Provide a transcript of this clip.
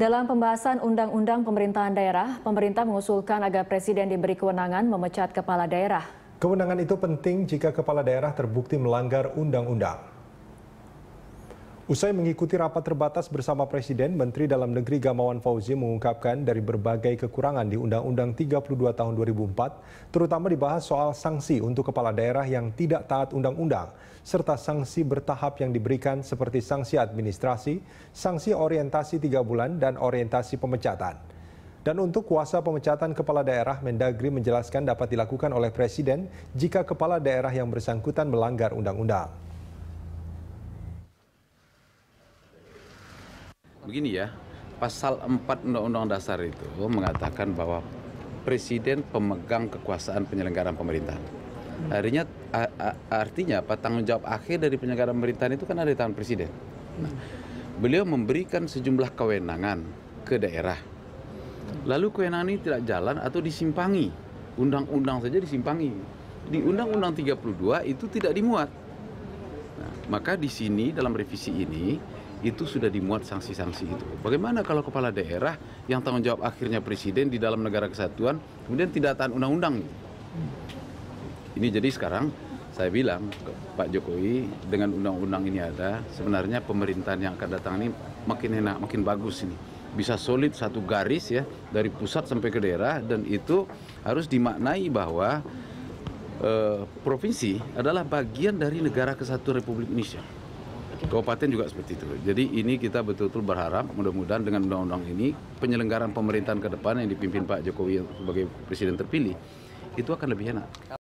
Dalam pembahasan Undang-Undang Pemerintahan Daerah, pemerintah mengusulkan agar Presiden diberi kewenangan memecat kepala daerah. Kewenangan itu penting jika kepala daerah terbukti melanggar undang-undang. Usai mengikuti rapat terbatas bersama Presiden, Menteri Dalam Negeri Gamawan Fauzi mengungkapkan dari berbagai kekurangan di Undang-Undang 32 tahun 2004, terutama dibahas soal sanksi untuk kepala daerah yang tidak taat undang-undang, serta sanksi bertahap yang diberikan seperti sanksi administrasi, sanksi orientasi tiga bulan, dan orientasi pemecatan. Dan untuk kuasa pemecatan kepala daerah, Mendagri menjelaskan dapat dilakukan oleh Presiden jika kepala daerah yang bersangkutan melanggar undang-undang. Begini ya, pasal 4 Undang-Undang Dasar itu mengatakan bahwa presiden pemegang kekuasaan penyelenggaraan pemerintahan. Hmm. Artinya artinya apa tanggung jawab akhir dari penyelenggaraan pemerintahan itu kan ada di tangan presiden. Hmm. Nah, beliau memberikan sejumlah kewenangan ke daerah. Lalu kewenangan ini tidak jalan atau disimpangi. Undang-undang saja disimpangi. Di Undang-Undang 32 itu tidak dimuat. Nah, maka di sini dalam revisi ini itu sudah dimuat sanksi-sanksi itu. Bagaimana kalau kepala daerah yang tanggung jawab akhirnya presiden di dalam negara kesatuan kemudian tidak tahan undang-undang? Ini jadi sekarang saya bilang ke Pak Jokowi dengan undang-undang ini ada sebenarnya pemerintahan yang akan datang ini makin enak, makin bagus ini. Bisa solid satu garis ya dari pusat sampai ke daerah dan itu harus dimaknai bahwa eh, provinsi adalah bagian dari negara kesatuan Republik Indonesia. Kabupaten juga seperti itu. Jadi ini kita betul-betul berharap mudah-mudahan dengan undang-undang ini penyelenggaraan pemerintahan ke depan yang dipimpin Pak Jokowi sebagai presiden terpilih itu akan lebih enak.